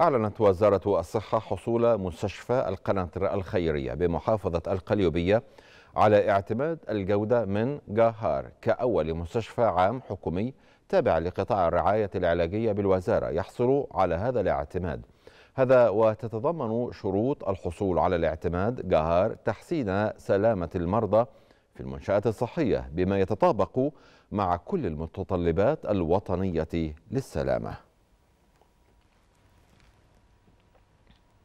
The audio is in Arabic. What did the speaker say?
أعلنت وزارة الصحة حصول مستشفى القناطر الخيرية بمحافظة القليوبية على اعتماد الجودة من جاهار كأول مستشفى عام حكومي تابع لقطاع الرعاية العلاجية بالوزارة يحصل على هذا الاعتماد هذا وتتضمن شروط الحصول على الاعتماد جاهار تحسين سلامة المرضى في المنشآت الصحية بما يتطابق مع كل المتطلبات الوطنية للسلامة